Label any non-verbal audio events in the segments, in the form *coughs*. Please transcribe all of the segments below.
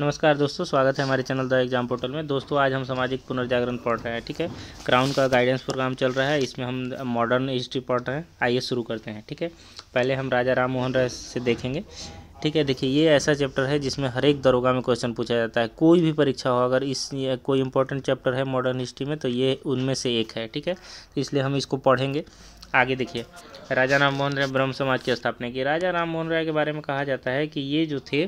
नमस्कार दोस्तों स्वागत है हमारे चैनल द एग्जाम पोर्टल में दोस्तों आज हम सामाजिक पुनर्जागरण पढ़ रहे हैं ठीक है क्राउन का गाइडेंस प्रोग्राम चल रहा है इसमें हम मॉडर्न हिस्ट्री पढ़ रहे हैं आइए शुरू करते हैं ठीक है पहले हम राजा राम मोहन राय से देखेंगे ठीक है देखिए ये ऐसा चैप्टर है जिसमें हर एक दरोगा में क्वेश्चन पूछा जाता है कोई भी परीक्षा हो अगर इस कोई इंपॉर्टेंट चैप्टर है मॉडर्न हिस्ट्री में तो ये उनमें से एक है ठीक है तो इसलिए हम इसको पढ़ेंगे आगे देखिए राजा राम मोहन राय ब्रह्म समाज की स्थापना की राजा राम मोहन राय के बारे में कहा जाता है कि ये जो थे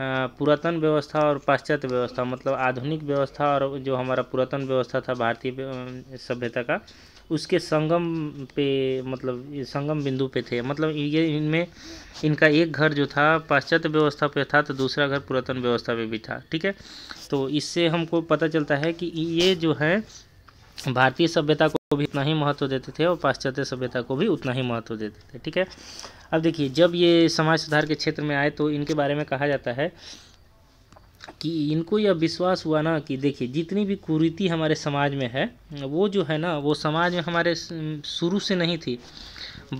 पुरातन व्यवस्था और पाश्चात्य व्यवस्था मतलब आधुनिक व्यवस्था और जो हमारा पुरातन व्यवस्था था भारतीय सभ्यता का उसके संगम पे मतलब संगम बिंदु पे थे मतलब ये इनमें इनका एक घर जो था पाश्चात्य व्यवस्था पे था तो दूसरा घर पुरातन व्यवस्था पे भी था ठीक है तो इससे हमको पता चलता है कि ये जो है भारतीय सभ्यता को को भी उतना ही महत्व देते थे और पाश्चात्य सभ्यता को भी उतना ही महत्व देते थे ठीक है अब देखिए जब ये समाज सुधार के क्षेत्र में आए तो इनके बारे में कहा जाता है कि इनको यह विश्वास हुआ ना कि देखिए जितनी भी कुरीति हमारे समाज में है वो जो है ना वो समाज में हमारे शुरू से नहीं थी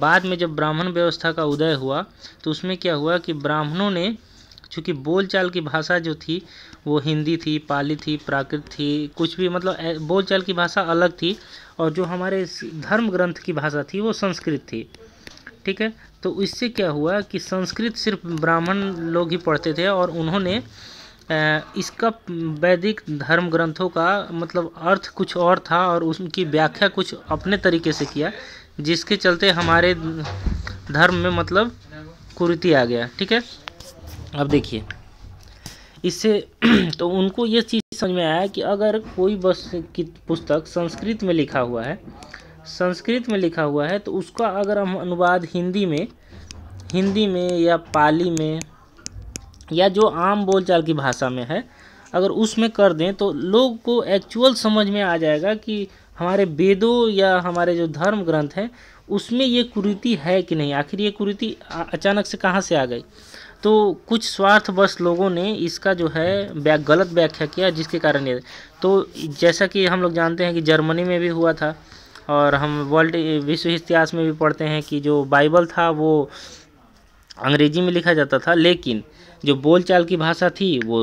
बाद में जब ब्राह्मण व्यवस्था का उदय हुआ तो उसमें क्या हुआ कि ब्राह्मणों ने चूँकि बोलचाल की भाषा जो थी वो हिंदी थी पाली थी प्राकृत थी कुछ भी मतलब बोलचाल की भाषा अलग थी और जो हमारे धर्म ग्रंथ की भाषा थी वो संस्कृत थी ठीक है तो इससे क्या हुआ कि संस्कृत सिर्फ ब्राह्मण लोग ही पढ़ते थे और उन्होंने इसका वैदिक धर्म ग्रंथों का मतलब अर्थ कुछ और था और उनकी व्याख्या कुछ अपने तरीके से किया जिसके चलते हमारे धर्म में मतलब कुरीति आ गया ठीक है अब देखिए इससे *clears throat* तो उनको ये चीज़ समझ में आया कि अगर कोई बस की पुस्तक संस्कृत में लिखा हुआ है संस्कृत में लिखा हुआ है तो उसका अगर हम अनुवाद हिंदी में हिंदी में या पाली में या जो आम बोलचाल की भाषा में है अगर उसमें कर दें तो लोग को एक्चुअल समझ में आ जाएगा कि हमारे वेदों या हमारे जो धर्म ग्रंथ हैं उसमें ये कुरीति है कि नहीं आखिर ये कुरीति अचानक से कहाँ से आ गई तो कुछ स्वार्थवश लोगों ने इसका जो है व्या गलत व्याख्या किया जिसके कारण ये तो जैसा कि हम लोग जानते हैं कि जर्मनी में भी हुआ था और हम वर्ल्ड विश्व इतिहास में भी पढ़ते हैं कि जो बाइबल था वो अंग्रेजी में लिखा जाता था लेकिन जो बोलचाल की भाषा थी वो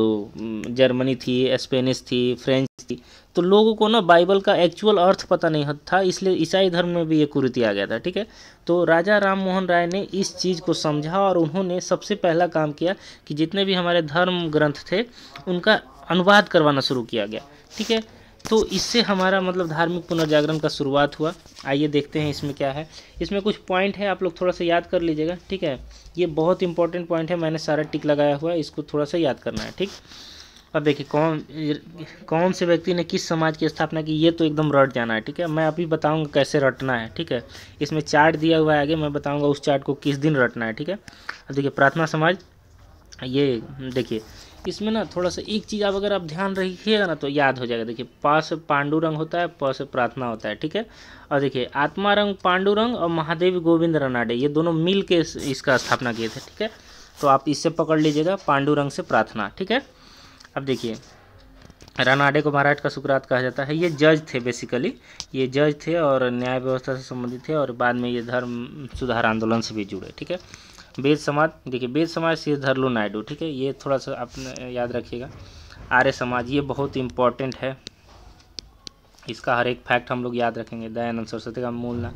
जर्मनी थी स्पेनिश थी फ्रेंच थी तो लोगों को ना बाइबल का एक्चुअल अर्थ पता नहीं था इसलिए ईसाई धर्म में भी ये कुरीति आ गया था ठीक है तो राजा राम मोहन राय ने इस चीज़ को समझा और उन्होंने सबसे पहला काम किया कि जितने भी हमारे धर्म ग्रंथ थे उनका अनुवाद करवाना शुरू किया गया ठीक है तो इससे हमारा मतलब धार्मिक पुनर्जागरण का शुरुआत हुआ आइए देखते हैं इसमें क्या है इसमें कुछ पॉइंट है आप लोग थोड़ा सा याद कर लीजिएगा ठीक है ये बहुत इंपॉर्टेंट पॉइंट है मैंने सारा टिक लगाया हुआ है इसको थोड़ा सा याद करना है ठीक अब देखिए कौन कौन से व्यक्ति ने किस समाज की स्थापना की ये तो एकदम रट जाना है ठीक है मैं अभी बताऊंगा कैसे रटना है ठीक है इसमें चार्ट दिया हुआ है आगे मैं बताऊंगा उस चार्ट को किस दिन रटना है ठीक है अब देखिए प्रार्थना समाज ये देखिए इसमें ना थोड़ा सा एक चीज़ आप अगर आप ध्यान रखिएगा ना तो याद हो जाएगा देखिए प से पांडु रंग होता है प से प्रार्थना होता है ठीक है और देखिए आत्मा रंग पांडु रंग और महादेव गोविंद रनाडे ये दोनों मिल के इसका स्थापना किए थे ठीक है तो आप इससे पकड़ लीजिएगा पांडु रंग से प्रार्थना ठीक है अब देखिए रानाडे को महाराष्ट्र का सुकरात कहा जाता है ये जज थे बेसिकली ये जज थे और न्याय व्यवस्था से संबंधित थे और बाद में ये धर्म सुधार आंदोलन से भी जुड़े ठीक है वेद समाज देखिए वेद समाज से धरलो नायडू ठीक है ये थोड़ा सा आप याद रखिएगा आर्य समाज ये बहुत इंपॉर्टेंट है इसका हर एक फैक्ट हम लोग याद रखेंगे दयानंद सरस्वती का मूल ना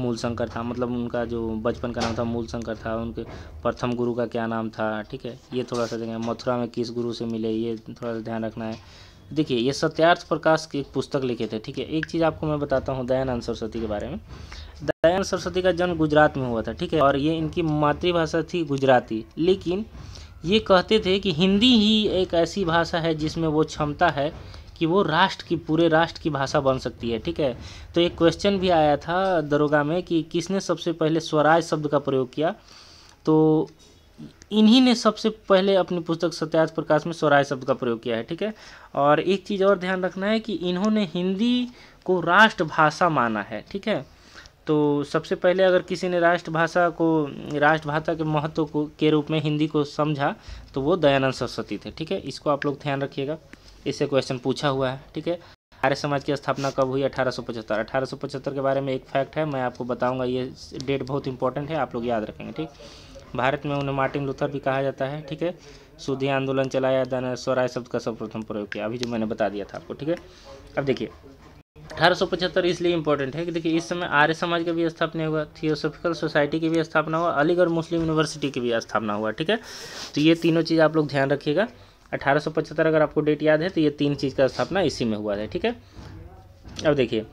मूल शंकर था मतलब उनका जो बचपन का नाम था मूल शंकर था उनके प्रथम गुरु का क्या नाम था ठीक है ये थोड़ा सा देखें मथुरा में किस गुरु से मिले ये थोड़ा सा ध्यान रखना है देखिए ये सत्यार्थ प्रकाश की एक पुस्तक लिखे थे ठीक है एक चीज़ आपको मैं बताता हूँ दयानंद सरस्वती के बारे में दयानंद सरस्वती का जन्म गुजरात में हुआ था ठीक है और ये इनकी मातृभाषा थी गुजराती लेकिन ये कहते थे कि हिंदी ही एक ऐसी भाषा है जिसमें वो क्षमता है कि वो राष्ट्र की पूरे राष्ट्र की भाषा बन सकती है ठीक है तो एक क्वेश्चन भी आया था दरोगा में कि किसने सबसे पहले स्वराज शब्द का प्रयोग किया तो इन्हीं ने सबसे पहले अपनी पुस्तक सत्याज प्रकाश में स्वराज शब्द का प्रयोग किया है ठीक है और एक चीज़ और ध्यान रखना है कि इन्होंने हिंदी को राष्ट्रभाषा माना है ठीक है तो सबसे पहले अगर किसी ने राष्ट्रभाषा को राष्ट्रभाषा के महत्व को के रूप में हिंदी को समझा तो वो दयानंद सरस्वती थे ठीक है इसको आप लोग ध्यान रखिएगा इससे क्वेश्चन पूछा हुआ है ठीक है आर्य समाज की स्थापना कब हुई अठारह सौ पचहत्तर अठारह सौ पचहत्तर के बारे में एक फैक्ट है मैं आपको बताऊंगा ये डेट बहुत इंपॉर्टेंट है आप लोग याद रखेंगे ठीक भारत में उन्हें मार्टिन लूथर भी कहा जाता है ठीक है सुधी आंदोलन चलाया दान स्वराय शब्द का सर्वप्रथम प्रयोग किया अभी जो मैंने बता दिया था आपको ठीक है अब देखिए अठारह इसलिए इंपॉर्टेंट है कि देखिए इस समय आर्य समाज का भी स्थापना हुआ थियोसॉफिकल सोसाइटी की भी स्थापना हुआ अलीगढ़ मुस्लिम यूनिवर्सिटी की भी स्थापना हुआ ठीक है तो ये तीनों चीज़ आप लोग ध्यान रखिएगा अठारह अगर आपको डेट याद है तो ये तीन चीज़ का स्थापना इसी में हुआ था ठीक है अब देखिए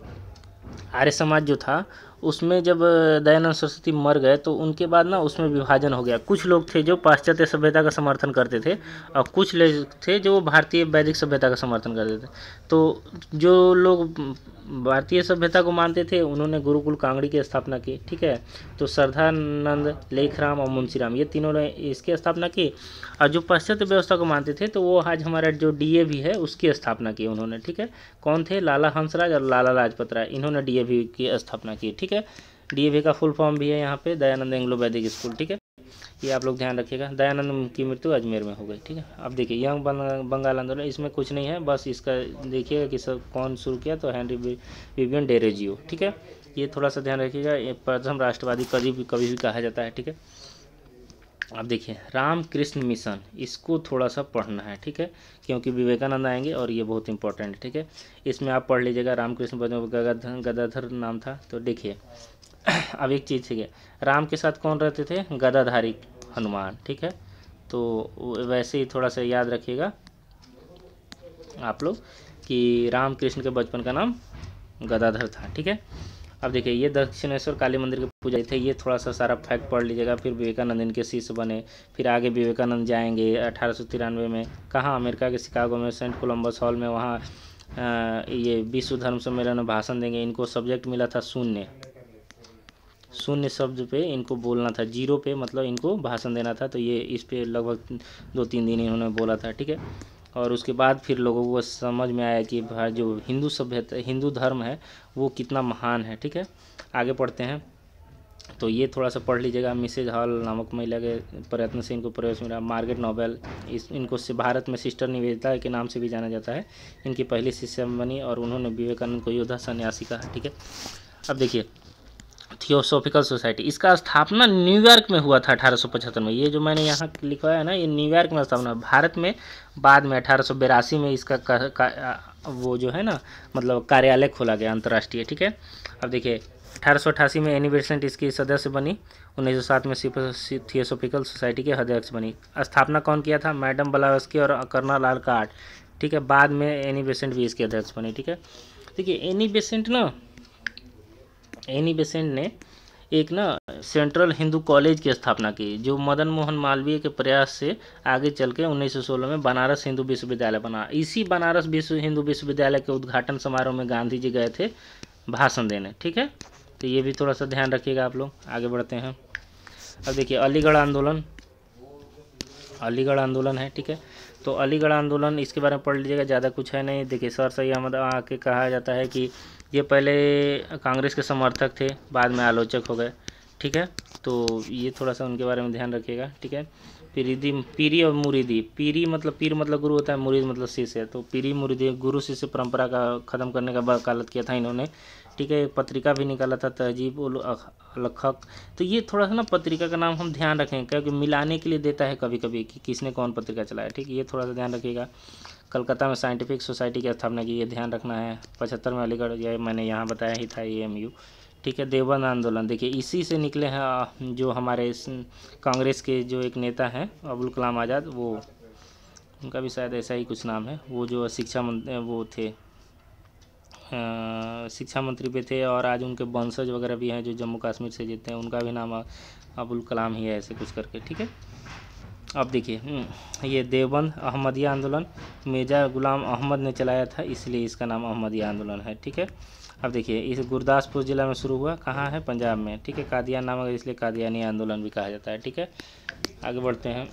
आर्य समाज जो था उसमें जब दयानंद सरस्वती मर गए तो उनके बाद ना उसमें विभाजन हो गया कुछ लोग थे जो पाश्चात्य सभ्यता का समर्थन करते थे और कुछ लोग थे जो भारतीय वैदिक सभ्यता का समर्थन करते थे तो जो लोग भारतीय सभ्यता को मानते थे उन्होंने गुरुकुल कांगड़ी की स्थापना की ठीक है तो सरधानंद लेखराम और मुंशीराम ये तीनों ने इसकी स्थापना की और जो पाश्चात्य व्यवस्था को मानते थे तो वो आज हमारा जो डीए भी है उसकी स्थापना की उन्होंने ठीक है कौन थे लाला हंसराज और लाला लाजपत राय इन्होंने डी की स्थापना की ठीक है डी का फुल फॉर्म भी है यहाँ पे दयानंद एंग्लो वैदिक स्कूल ठीक है ये आप लोग ध्यान रखिएगा दयानंद की मृत्यु अजमेर में हो गई ठीक है अब देखिए यंग बंगाल आंदोलन इसमें कुछ नहीं है बस इसका देखिएगा कि सब कौन शुरू किया तो हैंनरी विवियन डेरेजियो ठीक है ये थोड़ा सा ध्यान रखिएगा ये प्रथम राष्ट्रवादी कभी भी कभी भी कहा जाता है ठीक है अब देखिए रामकृष्ण मिशन इसको थोड़ा सा पढ़ना है ठीक है क्योंकि विवेकानंद आएंगे और ये बहुत इंपॉर्टेंट है ठीक है इसमें आप पढ़ लीजिएगा रामकृष्ण गदाधर नाम था तो देखिए *coughs* अब एक चीज़ ठीक है राम के साथ कौन रहते थे गदाधारी हनुमान ठीक है तो वैसे ही थोड़ा सा याद रखिएगा आप लोग कि रामकृष्ण के बचपन का नाम गदाधर था ठीक है अब देखिए ये दक्षिणेश्वर काली मंदिर के पूजा थे ये थोड़ा सा सारा फैक्ट पढ़ लीजिएगा फिर विवेकानंद इनके शिष्य बने फिर आगे विवेकानंद जाएंगे अठारह में कहाँ अमेरिका के शिकागो में सेंट कोलम्बस हॉल में वहाँ ये विश्व धर्म सम्मेलन में भाषण देंगे इनको सब्जेक्ट मिला था शून्य शून्य शब्द पे इनको बोलना था जीरो पे मतलब इनको भाषण देना था तो ये इस पे लगभग दो तीन दिन इन्होंने बोला था ठीक है और उसके बाद फिर लोगों को समझ में आया कि जो हिंदू सभ्यता हिंदू धर्म है वो कितना महान है ठीक है आगे पढ़ते हैं तो ये थोड़ा सा पढ़ लीजिएगा मिसेज हॉल नामक महिला के प्रयत्न से इनको प्रवेश मिला मार्गेट नोबेल इस इनको से भारत में सिस्टर निवेदिता के नाम से भी जाना जाता है इनकी पहली शिष्य बनी और उन्होंने विवेकानंद को योद्धा सन्यासी कहा ठीक है अब देखिए थियोसोफिकल सोसाइटी इसका स्थापना न्यूयॉर्क में हुआ था अठारह में ये जो मैंने यहाँ लिखा है ना ये न्यूयॉर्क में स्थापना भारत में बाद में अठारह में इसका का, का, वो जो है ना मतलब कार्यालय खोला गया अंतर्राष्ट्रीय ठीक है अब देखिए अठारह में एनिवर्सेंट इसकी सदस्य बनी 1907 में थियोसोफिकल सोसाइटी के अध्यक्ष बनी स्थापना कौन किया था मैडम बलावस्की और करना लाल काट ठीक है बाद में एनी बेसेंट भी इसके अध्यक्ष बने ठीक है देखिए एनी बेसेंट ना एनी बेसेंट ने एक ना सेंट्रल हिंदू कॉलेज की स्थापना की जो मदन मोहन मालवीय के प्रयास से आगे चल के 1916 में बनारस हिंदू विश्वविद्यालय बना इसी बनारस विश्व हिंदू विश्वविद्यालय के उद्घाटन समारोह में गांधी जी गए थे भाषण देने ठीक है तो ये भी थोड़ा सा ध्यान रखिएगा आप लोग आगे बढ़ते हैं अब देखिए अलीगढ़ आंदोलन अलीगढ़ आंदोलन है ठीक है तो अलीगढ़ आंदोलन इसके बारे में पढ़ लीजिएगा ज़्यादा कुछ है नहीं देखिए सर सैद आके कहा जाता है कि ये पहले कांग्रेस के समर्थक थे बाद में आलोचक हो गए ठीक है तो ये थोड़ा सा उनके बारे में ध्यान रखिएगा ठीक है पीरीदी पीरी और मुरीदी पीरी मतलब पीर मतलब गुरु होता है मुरीद मतलब शिष्य तो पीरी मुरीदी गुरु शिष्य परंपरा का ख़त्म करने का वकालत किया था इन्होंने ठीक है पत्रिका भी निकाला था तहजीब उल अलखक तो ये थोड़ा सा ना पत्रिका का नाम हम ध्यान रखें क्योंकि मिलाने के लिए देता है कभी कभी कि किसने कौन पत्रिका चलाया ठीक है ये थोड़ा सा ध्यान रखिएगा कलकत्ता में साइंटिफिक सोसाइटी की स्थापना की ये ध्यान रखना है पचहत्तर में अलीगढ़ ये मैंने यहाँ बताया ही था ए ठीक है देवबंद आंदोलन देखिए इसी से निकले हैं जो हमारे कांग्रेस के जो एक नेता हैं अबुल कलाम आज़ाद वो उनका भी शायद ऐसा ही कुछ नाम है वो जो शिक्षा मंत्री वो थे आ, शिक्षा मंत्री पे थे और आज उनके वंशज वगैरह भी हैं जो जम्मू कश्मीर से जीते हैं उनका भी नाम अबुल कलाम ही है ऐसे कुछ करके ठीक है अब देखिए हम्म, ये देवबंद अहमदिया आंदोलन मेजर गुलाम अहमद ने चलाया था इसलिए इसका नाम अहमदिया आंदोलन है ठीक है अब देखिए इस गुरदासपुर ज़िला में शुरू हुआ कहाँ है पंजाब में ठीक है कादिया नाम अगर इसलिए कादियानी आंदोलन भी कहा जाता है ठीक है आगे बढ़ते हैं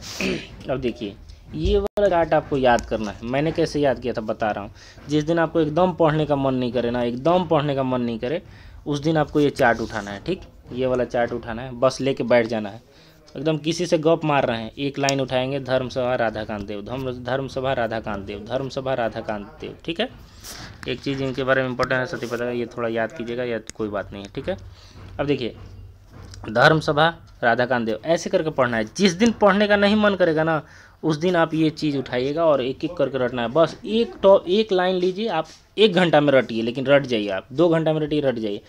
अब देखिए ये वाला चार्ट आपको याद करना है मैंने कैसे याद किया था बता रहा हूँ जिस दिन आपको एकदम पढ़ने का मन नहीं करे ना एकदम पढ़ने का मन नहीं करे उस दिन आपको ये चार्ट उठाना है ठीक ये वाला चार्ट उठाना है बस लेके बैठ जाना है एकदम किसी से गप मार रहे हैं एक लाइन उठाएंगे धर्म सभा राधाकांत देव धर्म धर्म सभा राधाकांत देव धर्म सभा राधाकांत देव ठीक है एक चीज़ इनके बारे में इंपॉर्टेंट है सत्य पता ये थोड़ा याद कीजिएगा या कोई बात नहीं है ठीक है अब देखिए धर्म सभा राधाकांत देव ऐसे करके पढ़ना है जिस दिन पढ़ने का नहीं मन करेगा ना उस दिन आप ये चीज़ उठाइएगा और एक एक करके रटना है बस एक टॉप एक लाइन लीजिए आप एक घंटा में रटिए लेकिन रट जाइए आप दो घंटा में रटिए रट जाइए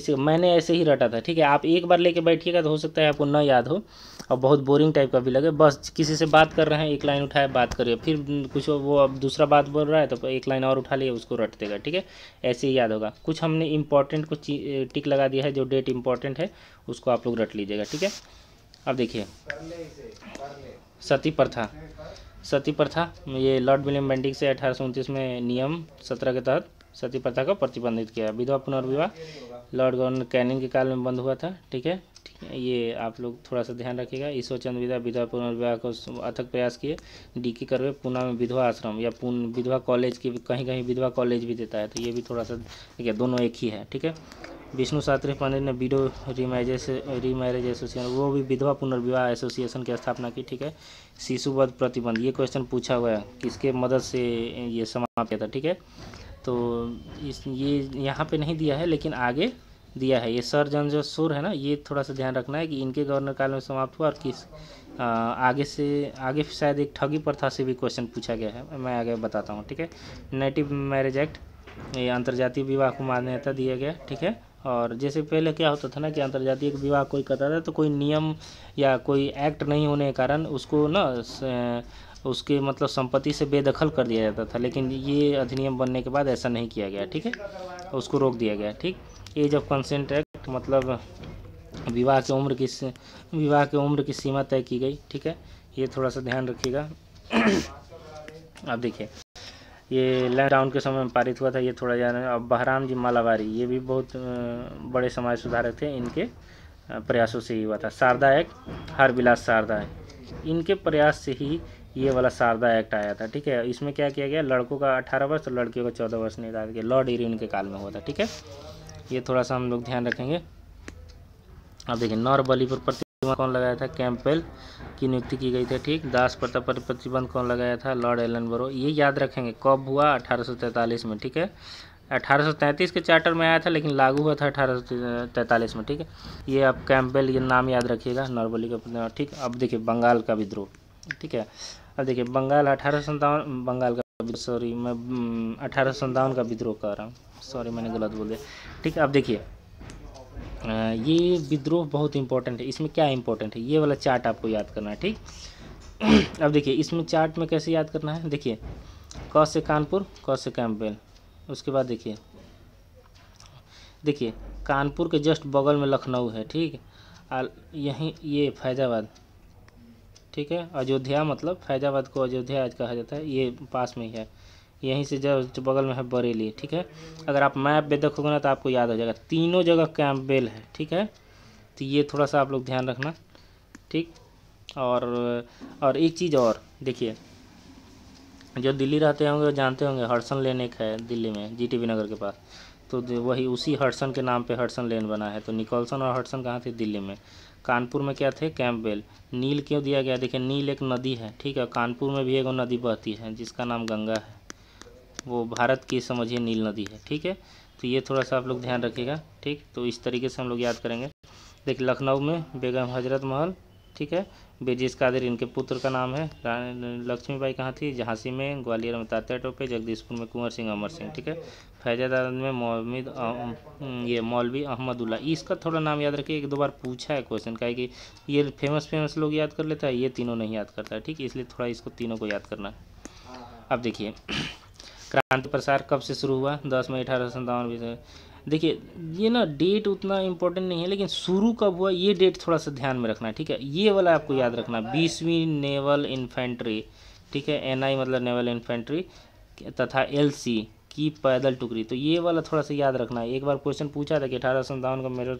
इसे मैंने ऐसे ही रटा था ठीक है आप एक बार लेके बैठिएगा तो हो सकता है आपको न याद हो और बहुत बोरिंग टाइप का भी लगे बस किसी से बात कर रहे हैं एक लाइन उठाए बात करिए फिर कुछ वो अब दूसरा बात बोल रहा है तो एक लाइन और उठा लिए उसको रट देगा ठीक है ऐसे ही याद होगा कुछ हमने इंपॉर्टेंट कुछ टिक लगा दिया है जो डेट इंपॉर्टेंट है उसको आप लोग रट लीजिएगा ठीक है अब देखिए सती प्रथा सती प्रथा ये लॉर्ड विलियम बेंटिक से अठारह में नियम सत्रह के तहत सती प्रथा को प्रतिबंधित किया विधवा पुनर्विवाह लॉर्ड गवर्नर कैनिंग के काल में बंद हुआ था ठीक है ठीक है ये आप लोग थोड़ा सा ध्यान रखिएगा ईश्वर चंद्र विधा विधवा पुनर्विवाह को अथक प्रयास किए डी के करवे पुणे में विधवा आश्रम या पुन विधवा कॉलेज की कहीं कहीं विधवा कॉलेज भी देता है तो ये भी थोड़ा सा ठीक है दोनों एक ही है ठीक है विष्णु शास्त्री पंडित ने बीडो रीमैरेज रिमैरिज एसोसिएशन वो भी विधवा पुनर्विवाह एसोसिएशन की स्थापना की ठीक है शिशुवध प्रतिबंध ये क्वेश्चन पूछा हुआ है किसके मदद से ये समाप्त किया था ठीक है तो इस ये यहाँ पे नहीं दिया है लेकिन आगे दिया है ये सर जन जो सुर है ना ये थोड़ा सा ध्यान रखना है कि इनके गवर्नर काल में समाप्त हुआ और किस आगे से आगे शायद एक ठगी प्रथा से भी क्वेश्चन पूछा गया है मैं आगे बताता हूँ ठीक है नेटिव मैरिज एक्ट ये अंतर्जातीय विवाह को मान्यता दिया गया ठीक है और जैसे पहले क्या होता था ना कि अंतर्जातीय विवाह कोई करता था तो कोई नियम या कोई एक्ट नहीं होने के कारण उसको ना उसके मतलब संपत्ति से बेदखल कर दिया जाता था लेकिन ये अधिनियम बनने के बाद ऐसा नहीं किया गया ठीक है उसको रोक दिया गया ठीक एज ऑफ कंसेंट एक्ट मतलब विवाह की उम्र की विवाह की उम्र की सीमा तय की गई ठीक है ये थोड़ा सा ध्यान रखिएगा अब *clears throat* देखिए ये लॉकडाउन के समय में पारित हुआ था ये थोड़ा जाना अब बहराम जी मालावारी ये भी बहुत बड़े समाज सुधारक थे इनके प्रयासों से ही हुआ था शारदा एक्ट हर शारदा एक्ट इनके प्रयास से ही ये वाला शारदा एक्ट आया था ठीक है इसमें क्या किया गया लड़कों का अठारह वर्ष और लड़कियों का चौदह वर्ष निर्धारित किया लॉर्ड इरिन के काल में हुआ था ठीक है ये थोड़ा सा हम लोग ध्यान रखेंगे अब देखिए नॉर प्रति कौन लगाया था कैंपेल की नियुक्ति की गई थी ठीक दास प्रताप पर प्रतिबंध कौन लगाया था लॉर्ड एलन बरो ये याद रखेंगे कब हुआ अठारह में ठीक है 1833 के चार्टर में आया था लेकिन लागू हुआ था अठारह में ठीक है ये आप कैंपेल ये नाम याद रखिएगा नॉर्मली का ठीक अब देखिए बंगाल का विद्रोह ठीक है अब देखिए बंगाल अठारह बंगाल का सॉरी मैं हम्म, अठारह का विद्रोह कर रहा हूँ सॉरी मैंने गलत बोल दिया ठीक है अब देखिए ये विद्रोह बहुत इंपॉर्टेंट है इसमें क्या इंपॉर्टेंट है ये वाला चार्ट आपको याद करना है ठीक *clears throat* अब देखिए इसमें चार्ट में कैसे याद करना है देखिए कौ से कानपुर कौ से कैम्पेल उसके बाद देखिए देखिए कानपुर के जस्ट बगल में लखनऊ है ठीक यहीं ये फैज़ाबाद ठीक है अयोध्या मतलब फैज़ाबाद को अयोध्या आज कहा जाता है ये पास में ही है यहीं से जब जो बगल में है बरेली ठीक है अगर आप मैप पे देखोगे ना तो आपको याद हो जाएगा तीनों जगह कैम्पबेल है ठीक है तो ये थोड़ा सा आप लोग ध्यान रखना ठीक और और एक चीज़ और देखिए जो दिल्ली रहते होंगे वो जानते होंगे हडसन लेन एक है दिल्ली में जी नगर के पास तो वही उसी हडसन के नाम पे हडसन लेन बना है तो निकोलसन और हडसन कहाँ थे दिल्ली में कानपुर में क्या थे कैम्पबेल नील क्यों दिया गया देखिए नील एक नदी है ठीक है कानपुर में भी एक नदी बहती है जिसका नाम गंगा है वो भारत की समझिए नील नदी है ठीक है तो ये थोड़ा सा आप लोग ध्यान रखिएगा ठीक तो इस तरीके से हम लोग याद करेंगे देखिए लखनऊ में बेगम हजरत महल ठीक है बेजिस कादिर इनके पुत्र का नाम है लक्ष्मीबाई कहाँ थी झांसी में ग्वालियर में तात्या टोपे जगदीशपुर में कुंवर सिंह अमर सिंह ठीक है फैजाबाद में मोहम्मद ये मौलवी अहमदुल्ला इसका थोड़ा नाम याद रखिए एक दो बार पूछा है क्वेश्चन का है कि ये फेमस फेमस लोग याद कर लेता है ये तीनों नहीं याद करता है ठीक है इसलिए थोड़ा इसको तीनों को याद करना है अब हाँ, हाँ। देखिए क्रांति प्रसार कब से शुरू हुआ दस मई अठारह सौ बीस देखिए ये ना डेट उतना इम्पोर्टेंट नहीं है लेकिन शुरू कब हुआ ये डेट थोड़ा सा ध्यान में रखना ठीक है ये वाला आपको याद रखना बीसवीं नेवल इन्फेंट्री ठीक है एनआई मतलब नेवल इन्फेंट्री तथा एलसी की पैदल टुकड़ी तो ये वाला थोड़ा सा याद रखना एक बार क्वेश्चन पूछा था कि अठारह सौ का मेर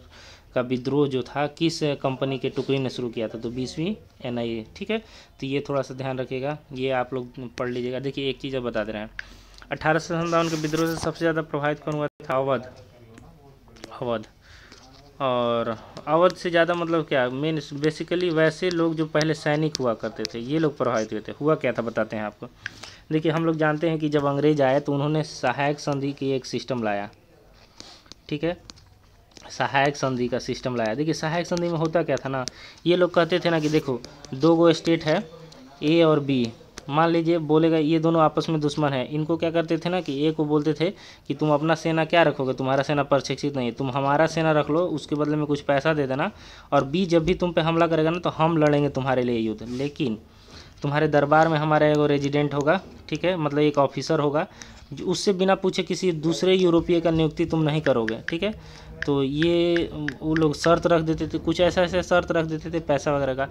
का विद्रोह जो था किस कंपनी के टुकड़ी ने शुरू किया था तो बीसवीं एन ठीक है तो ये थोड़ा सा ध्यान रखिएगा ये आप लोग पढ़ लीजिएगा देखिए एक चीज़ अब बता दे रहे हैं अठारह सौ संतावन के विद्रोह से सबसे ज़्यादा प्रभावित कौन हुआ था अवध अवध और अवध से ज़्यादा मतलब क्या मेन बेसिकली वैसे लोग जो पहले सैनिक हुआ करते थे ये लोग प्रभावित हुए थे हुआ क्या था बताते हैं आपको देखिए हम लोग जानते हैं कि जब अंग्रेज आए तो उन्होंने सहायक संधि की एक सिस्टम लाया ठीक है सहायक संधि का सिस्टम लाया देखिए सहायक संधि में होता क्या था ना ये लोग कहते थे ना कि देखो दो गो स्टेट है ए और बी मान लीजिए बोलेगा ये दोनों आपस में दुश्मन है इनको क्या करते थे ना कि ए को बोलते थे कि तुम अपना सेना क्या रखोगे तुम्हारा सेना प्रशिक्षित नहीं है तुम हमारा सेना रख लो उसके बदले में कुछ पैसा दे देना और बी जब भी तुम पे हमला करेगा ना तो हम लड़ेंगे तुम्हारे लिए युद्ध लेकिन तुम्हारे दरबार में हमारा एगो रेजिडेंट होगा ठीक है मतलब एक ऑफिसर होगा उससे बिना पूछे किसी दूसरे यूरोपीय का नियुक्ति तुम नहीं करोगे ठीक है तो ये वो लोग शर्त रख देते थे कुछ ऐसा ऐसा शर्त रख देते थे पैसा वगैरह का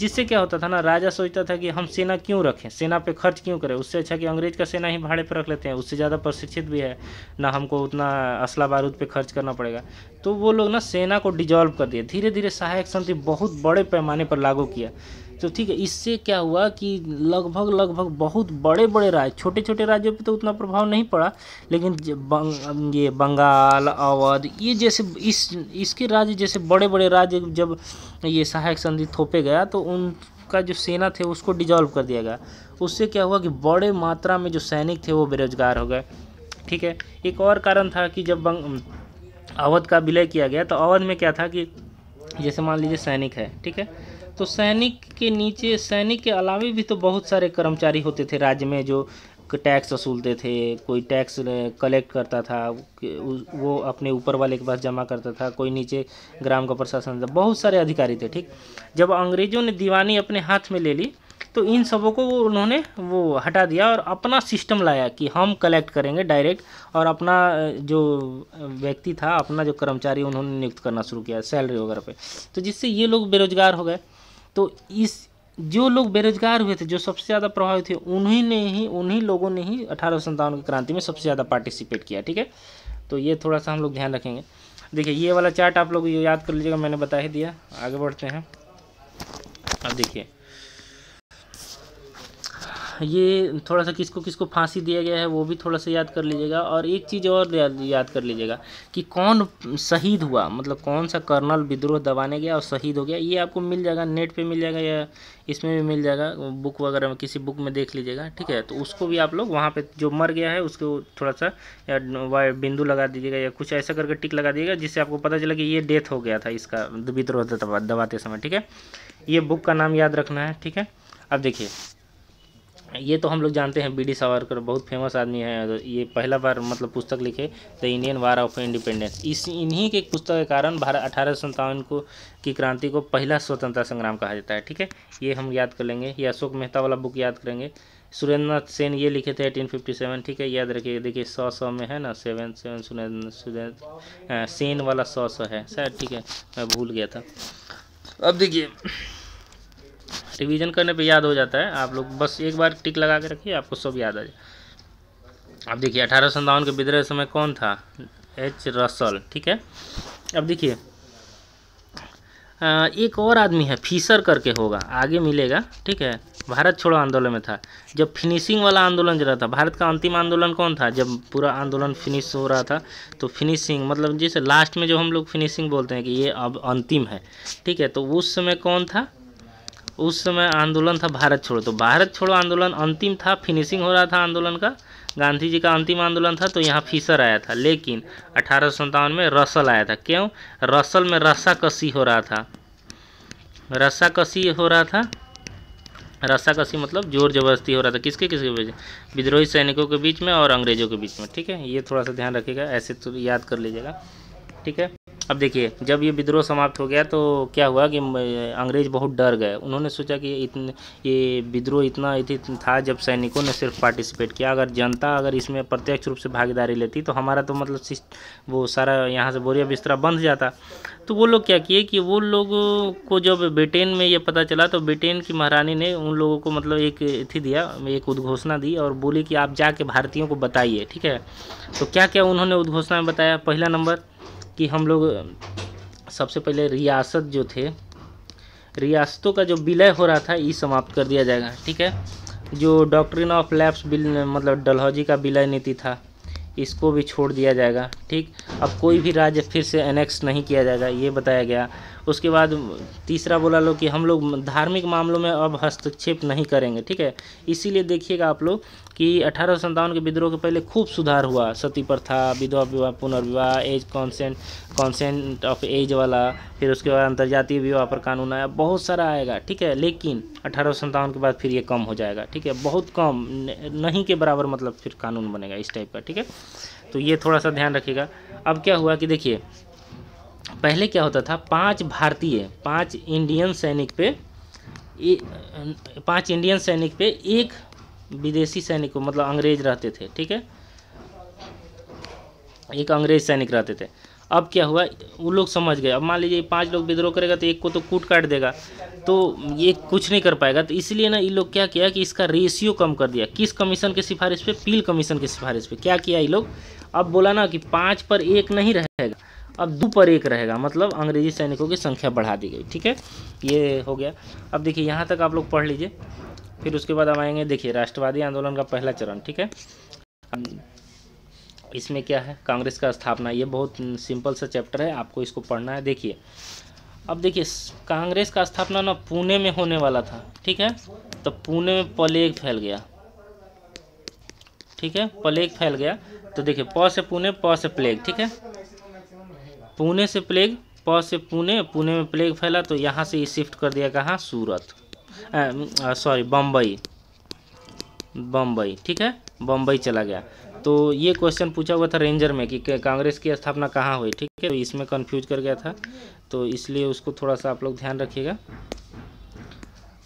जिससे क्या होता था ना राजा सोचता था कि हम सेना क्यों रखें सेना पे खर्च क्यों करें उससे अच्छा कि अंग्रेज का सेना ही भाड़े पर रख लेते हैं उससे ज़्यादा प्रशिक्षित भी है ना हमको उतना असला बारूद पे खर्च करना पड़ेगा तो वो लोग ना सेना को डिजॉल्व कर दिया धीरे धीरे सहायक समिति बहुत बड़े पैमाने पर लागू किया तो ठीक है इससे क्या हुआ कि लगभग लगभग बहुत बड़े बड़े राज्य छोटे छोटे राज्यों पे तो उतना प्रभाव नहीं पड़ा लेकिन बंग, ये बंगाल अवध ये जैसे इस इसके राज्य जैसे बड़े बड़े राज्य जब ये सहायक संधि थोपे गया तो उन का जो सेना थे उसको डिजॉल्व कर दिया गया उससे क्या हुआ कि बड़े मात्रा में जो सैनिक थे वो बेरोजगार हो गए ठीक है एक और कारण था कि जब अवध का विलय किया गया तो अवध में क्या था कि जैसे मान लीजिए सैनिक है ठीक है तो सैनिक के नीचे सैनिक के अलावे भी तो बहुत सारे कर्मचारी होते थे राज्य में जो टैक्स वसूलते थे कोई टैक्स कलेक्ट करता था वो अपने ऊपर वाले के पास जमा करता था कोई नीचे ग्राम का प्रशासन था बहुत सारे अधिकारी थे ठीक जब अंग्रेज़ों ने दीवानी अपने हाथ में ले ली तो इन सबों को वो उन्होंने वो हटा दिया और अपना सिस्टम लाया कि हम कलेक्ट करेंगे डायरेक्ट और अपना जो व्यक्ति था अपना जो कर्मचारी उन्होंने नियुक्त करना शुरू किया सैलरी वगैरह पे तो जिससे ये लोग बेरोजगार हो गए तो इस जो लोग बेरोजगार हुए थे जो सबसे ज़्यादा प्रभावित थे उन्हीं ने ही उन्हीं लोगों ने ही अठारह की क्रांति में सबसे ज़्यादा पार्टिसिपेट किया ठीक है तो ये थोड़ा सा हम लोग ध्यान रखेंगे देखिए ये वाला चार्ट आप लोग ये याद कर लीजिएगा मैंने बता ही दिया आगे बढ़ते हैं अब देखिए ये थोड़ा सा किसको किसको फांसी दिया गया है वो भी थोड़ा सा याद कर लीजिएगा और एक चीज़ और याद कर लीजिएगा कि कौन शहीद हुआ मतलब कौन सा कर्नल विद्रोह दबाने गया और शहीद हो गया ये आपको मिल जाएगा नेट पे मिल जाएगा या इसमें भी मिल जाएगा बुक वगैरह में किसी बुक में देख लीजिएगा ठीक है तो उसको भी आप लोग वहाँ पर जो मर गया है उसको थोड़ा सा या बिंदु लगा दीजिएगा या कुछ ऐसा करके टिक लगा दीजिएगा जिससे आपको पता चला कि ये डेथ हो गया था इसका विद्रोह दबाते समय ठीक है ये बुक का नाम याद रखना है ठीक है अब देखिए ये तो हम लोग जानते हैं बी डी सावरकर बहुत फेमस आदमी है तो ये पहला बार मतलब पुस्तक लिखे the Indian war of independence इस इन्हीं के पुस्तक के कारण भारत अठारह सौ को की क्रांति को पहला स्वतंत्रता संग्राम कहा जाता है ठीक है ये हम याद कर लेंगे ये अशोक मेहता वाला बुक याद करेंगे सुरेंद्र नाथ सेन ये लिखे थे एटीन फिफ्टी सेवन ठीक है याद रखिए देखिए सौ सौ में है ना सेवन सेवन सुरेंद्र सुरेंद्र सेन वाला सौ सौ है सर ठीक है मैं भूल गया था अब देखिए रिवीजन करने पे याद हो जाता है आप लोग बस एक बार टिक लगा के रखिए आपको सब याद आ जाए अब देखिए अठारह सौ के विद्रोह समय कौन था एच रसल ठीक है अब देखिए एक और आदमी है फीसर करके होगा आगे मिलेगा ठीक है भारत छोड़ो आंदोलन में था जब फिनिशिंग वाला आंदोलन जो रहा था भारत का अंतिम आंदोलन कौन था जब पूरा आंदोलन फिनिश हो रहा था तो फिनिशिंग मतलब जैसे लास्ट में जो हम लोग फिनिशिंग बोलते हैं कि ये अब अंतिम है ठीक है तो उस समय कौन था उस समय आंदोलन था भारत छोड़ो तो भारत छोड़ो आंदोलन अंतिम था फिनिशिंग हो रहा था आंदोलन का गांधी जी का अंतिम आंदोलन था तो यहाँ फीसर आया था लेकिन अठारह में रसल आया था क्यों रसल में कसी हो रहा था कसी हो रहा था रस्साकसी मतलब जोर जबरदस्ती हो रहा था किसके किसके बीच विद्रोही सैनिकों के बीच में और अंग्रेजों के बीच में ठीक है ये थोड़ा सा ध्यान रखिएगा ऐसे तो याद कर लीजिएगा ठीक है अब देखिए जब ये विद्रोह समाप्त हो गया तो क्या हुआ कि अंग्रेज़ बहुत डर गए उन्होंने सोचा कि इतने ये विद्रोह इतना था जब सैनिकों ने सिर्फ पार्टिसिपेट किया अगर जनता अगर इसमें प्रत्यक्ष रूप से भागीदारी लेती तो हमारा तो मतलब वो सारा यहाँ से बोरिया बिस्तरा बंध जाता तो वो लोग क्या किए कि वो लोगों को जब ब्रिटेन में ये पता चला तो ब्रिटेन की महारानी ने उन लोगों को मतलब एक थी दिया एक उद्घोषणा दी और बोली कि आप जाके भारतीयों को बताइए ठीक है तो क्या क्या उन्होंने उद्घोषणा में बताया पहला नंबर कि हम लोग सबसे पहले रियासत जो थे रियासतों का जो विलय हो रहा था ये समाप्त कर दिया जाएगा ठीक है जो डॉक्ट्रिन ऑफ लैप्स बिल मतलब डलहौजी का विलय नीति था इसको भी छोड़ दिया जाएगा ठीक अब कोई भी राज्य फिर से एनेक्स नहीं किया जाएगा ये बताया गया उसके बाद तीसरा बोला लो कि हम लोग धार्मिक मामलों में अब हस्तक्षेप नहीं करेंगे ठीक है इसीलिए देखिएगा आप लोग कि अठारह के विद्रोह के पहले खूब सुधार हुआ सती प्रथा विधवा विवाह पुनर्विवाह age consent consent of age वाला फिर उसके बाद अंतर्जातीय विवाह पर कानून आया बहुत सारा आएगा ठीक है लेकिन अठारह के बाद फिर ये कम हो जाएगा ठीक है बहुत कम नहीं के बराबर मतलब फिर कानून बनेगा इस टाइप का ठीक है तो ये थोड़ा सा ध्यान रखिएगा अब क्या हुआ कि देखिए पहले क्या होता था पांच भारतीय पांच इंडियन सैनिक पे ए, पांच इंडियन सैनिक पे एक विदेशी सैनिक को मतलब अंग्रेज रहते थे ठीक है एक अंग्रेज सैनिक रहते थे अब क्या हुआ वो लोग समझ गए अब मान लीजिए पांच लोग विद्रोह करेगा तो एक को तो कूट काट देगा तो ये कुछ नहीं कर पाएगा तो इसलिए ना ये लोग क्या किया कि इसका रेशियो कम कर दिया किस कमीशन के सिफारिश पे पील कमीशन के सिफारिश पे क्या किया ये लोग अब बोला ना कि पांच पर एक नहीं रहेगा अब दो पर एक रहेगा मतलब अंग्रेजी सैनिकों की संख्या बढ़ा दी गई ठीक है ये हो गया अब देखिए यहाँ तक आप लोग पढ़ लीजिए फिर उसके बाद हम आएंगे देखिए राष्ट्रवादी आंदोलन का पहला चरण ठीक है इसमें क्या है कांग्रेस का स्थापना ये बहुत सिंपल सा चैप्टर है आपको इसको पढ़ना है देखिए अब देखिए कांग्रेस का स्थापना ना पुणे में होने वाला था ठीक है तो पुणे में प्लेग फैल गया ठीक है प्लेग फैल गया तो देखिए प से पुणे प से प्लेग ठीक है पुणे से प्लेग प से पुणे पुणे में प्लेग फैला तो यहाँ से ये शिफ्ट कर दिया कहाँ सूरत सॉरी बम्बई बम्बई ठीक है बम्बई चला गया तो ये क्वेश्चन पूछा हुआ था रेंजर में कि कांग्रेस की स्थापना कहाँ हुई ठीक है तो इसमें कन्फ्यूज कर गया था तो इसलिए उसको थोड़ा सा आप लोग ध्यान रखिएगा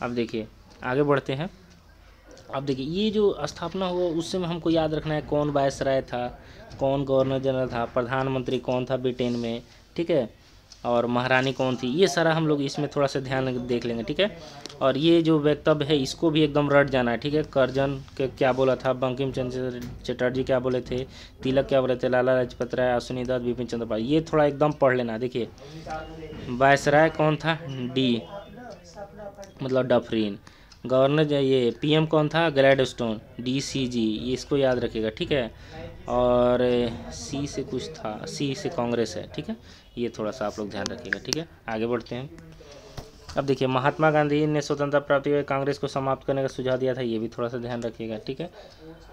अब देखिए आगे बढ़ते हैं अब देखिए ये जो स्थापना हुआ उस समय हमको याद रखना है कौन राय था कौन गवर्नर जनरल था प्रधानमंत्री कौन था ब्रिटेन में ठीक है और महारानी कौन थी ये सारा हम लोग इसमें थोड़ा सा ध्यान देख लेंगे ठीक है और ये जो वक्तव्य है इसको भी एकदम रट जाना है ठीक है करजन के क्या बोला था बंकिम चंद्र चटर्जी क्या बोले थे तिलक क्या बोले थे लाला लाजपत राय अश्विनी दत्त बिपिन चंद्रपाल ये थोड़ा एकदम पढ़ लेना देखिए वायसराय कौन था डी मतलब डफरीन गवर्नर ये पीएम कौन था Gladstone D C G ये इसको याद रखिएगा ठीक है और सी से कुछ था सी से कांग्रेस है ठीक है ये थोड़ा सा आप लोग ध्यान रखिएगा ठीक है आगे बढ़ते हैं अब देखिए महात्मा गांधी ने स्वतंत्रता प्राप्ति हुए कांग्रेस को समाप्त करने का सुझाव दिया था ये भी थोड़ा सा ध्यान रखिएगा ठीक है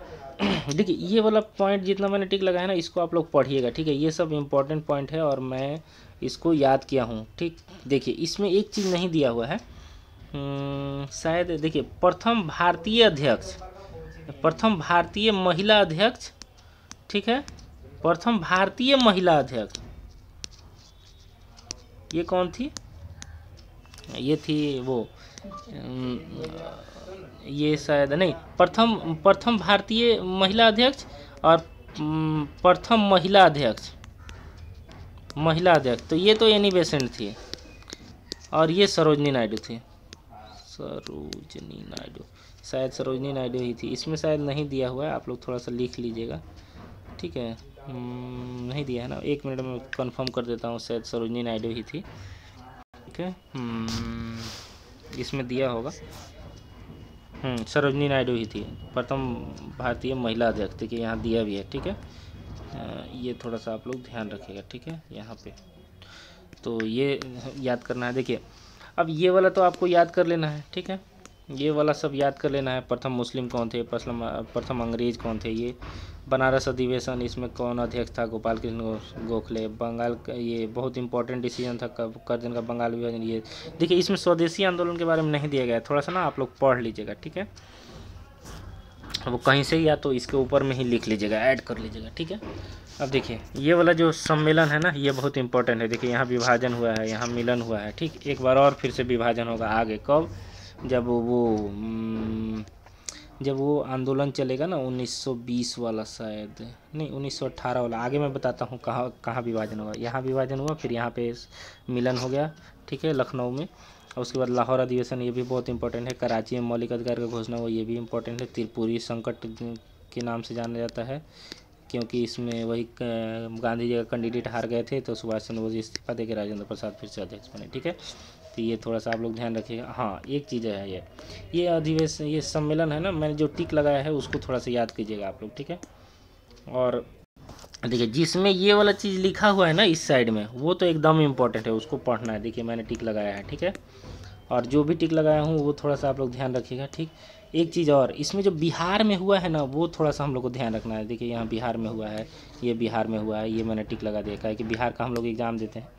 *clears throat* देखिए ये वाला पॉइंट जितना मैंने टिक लगाया ना इसको आप लोग पढ़िएगा ठीक है ये सब इम्पॉर्टेंट पॉइंट है और मैं इसको याद किया हूँ ठीक देखिए इसमें एक चीज़ नहीं दिया हुआ है हम्म, शायद देखिए प्रथम भारतीय अध्यक्ष प्रथम भारतीय महिला अध्यक्ष ठीक है प्रथम भारतीय महिला अध्यक्ष ये कौन थी ये थी वो हम्म, ये शायद नहीं प्रथम प्रथम भारतीय महिला अध्यक्ष और हम्म, प्रथम महिला अध्यक्ष महिला अध्यक्ष तो ये तो एनी बेसेंट थी और ये सरोजनी नायडू थी सरोजनी नायडू शायद सरोजनी नायडू ही थी इसमें शायद नहीं दिया हुआ है आप लोग थोड़ा सा लिख लीजिएगा ठीक है हम्म, नहीं दिया है ना एक मिनट में कंफर्म कर देता हूँ शायद सरोजनी नायडू ही थी ठीक है हम्म, इसमें दिया होगा हम्म, सरोजनी नायडू ही थी प्रथम भारतीय महिला अध्यक्ष कि यहाँ दिया भी है ठीक है ये थोड़ा सा आप लोग ध्यान रखिएगा ठीक है यहाँ पे तो ये याद करना है देखिए अब ये वाला तो आपको याद कर लेना है ठीक है ये वाला सब याद कर लेना है प्रथम मुस्लिम कौन थे प्रथम प्रथम अंग्रेज कौन थे ये बनारस अधिवेशन इसमें कौन अध्यक्ष था गोपाल कृष्ण गोखले बंगाल ये बहुत इंपॉर्टेंट डिसीजन था कब कर दिन का बंगाल विभाजन ये देखिए इसमें स्वदेशी आंदोलन के बारे में नहीं दिया गया थोड़ा सा ना आप लोग पढ़ लीजिएगा ठीक है वो कहीं से या तो इसके ऊपर में ही लिख लीजिएगा ऐड कर लीजिएगा ठीक है अब देखिए ये वाला जो सम्मेलन है ना ये बहुत इंपॉर्टेंट है देखिए यहाँ विभाजन हुआ है यहाँ मिलन हुआ है ठीक एक बार और फिर से विभाजन होगा आगे कब जब वो जब वो आंदोलन चलेगा ना 1920 वाला शायद नहीं 1918 वाला आगे मैं बताता हूँ कहाँ कहाँ विभाजन हुआ यहाँ विभाजन हुआ फिर यहाँ पे मिलन हो गया ठीक है लखनऊ में और उसके बाद लाहौर अधिवेशन ये भी बहुत इंपॉर्टेंट है कराची में मौलिक अधिकार का घोषणा हुआ ये भी इंपॉर्टेंट है त्रिपुरी संकट के नाम से जाना जाता है क्योंकि इसमें वही गांधी जी का कैंडिडेट हार गए थे तो सुभाष चंद्र बोस इस्तीफा देकर राजेंद्र प्रसाद फिर से अध्यक्ष बने ठीक है तो ये थोड़ा सा आप लोग ध्यान रखिएगा हाँ एक चीज़ है ये ये अधिवेशन ये सम्मेलन है ना मैंने जो टिक लगाया है उसको थोड़ा सा याद कीजिएगा आप लोग ठीक है और देखिए जिसमें ये वाला चीज़ लिखा हुआ है ना इस साइड में वो तो एकदम इम्पॉर्टेंट है उसको पढ़ना है देखिए मैंने टिक लगाया है ठीक है और जो भी टिक लगाया हूँ वो थोड़ा सा आप लोग ध्यान रखिएगा ठीक एक चीज़ और इसमें जो बिहार में हुआ है ना वो थोड़ा सा हम लोग को ध्यान रखना है देखिए यहाँ बिहार में हुआ है ये बिहार में हुआ है ये मैंने टिक लगा देखा है कि बिहार का हम लोग एग्ज़ाम देते हैं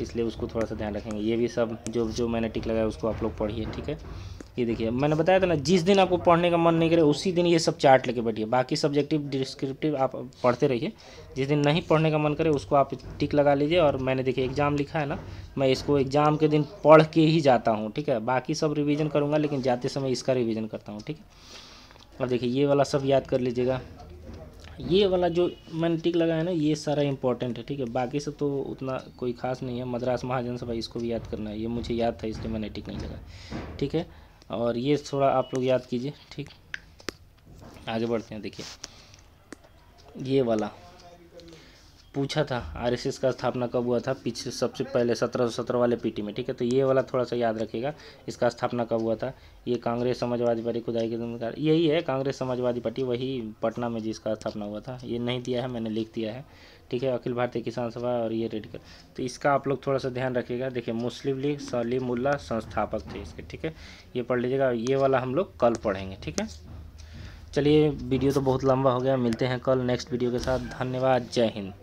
इसलिए उसको थोड़ा सा ध्यान रखेंगे ये भी सब जो जो मैंने टिक लगाया उसको आप लोग पढ़िए ठीक है ये देखिए मैंने बताया था ना जिस दिन आपको पढ़ने का मन नहीं करे उसी दिन ये सब चार्ट लेके बैठिए बाकी सब्जेक्टिव डिस्क्रिप्टिव आप पढ़ते रहिए जिस दिन नहीं पढ़ने का मन करे उसको आप टिक लगा लीजिए और मैंने देखिए एग्ज़ाम लिखा है ना मैं इसको एग्ज़ाम के दिन पढ़ के ही जाता हूँ ठीक है बाकी सब रिविज़न करूँगा लेकिन जाते समय इसका रिविज़न करता हूँ ठीक है और देखिए ये वाला सब याद कर लीजिएगा ये वाला जो मैंने टिक लगाया ना ये सारा इंपॉर्टेंट है ठीक है बाकी सब तो उतना कोई खास नहीं है मद्रास महाजन सभा इसको भी याद करना है ये मुझे याद था इसलिए मैंने टिक नहीं लगाया ठीक है और ये थोड़ा आप लोग याद कीजिए ठीक आगे बढ़ते हैं देखिए ये वाला पूछा था आरएसएस का स्थापना कब हुआ था पिछले सबसे पहले सत्रह सौ सत्रह वाले पीटी में ठीक है तो ये वाला थोड़ा सा याद रखिएगा इसका स्थापना कब हुआ था ये कांग्रेस समाजवादी पार्टी खुदाई के दमकार यही है कांग्रेस समाजवादी पार्टी वही पटना में जिसका स्थापना हुआ था ये नहीं दिया है मैंने लिख दिया है ठीक है अखिल भारतीय किसान सभा और ये रेडिकल तो इसका आप लोग थोड़ा सा ध्यान रखिएगा देखिए मुस्लिम लीग सलीमुल्ला संस्थापक थे इसके ठीक है ये पढ़ लीजिएगा ये वाला हम लोग कल पढ़ेंगे ठीक है चलिए वीडियो तो बहुत लंबा हो गया मिलते हैं कल नेक्स्ट वीडियो के साथ धन्यवाद जय हिंद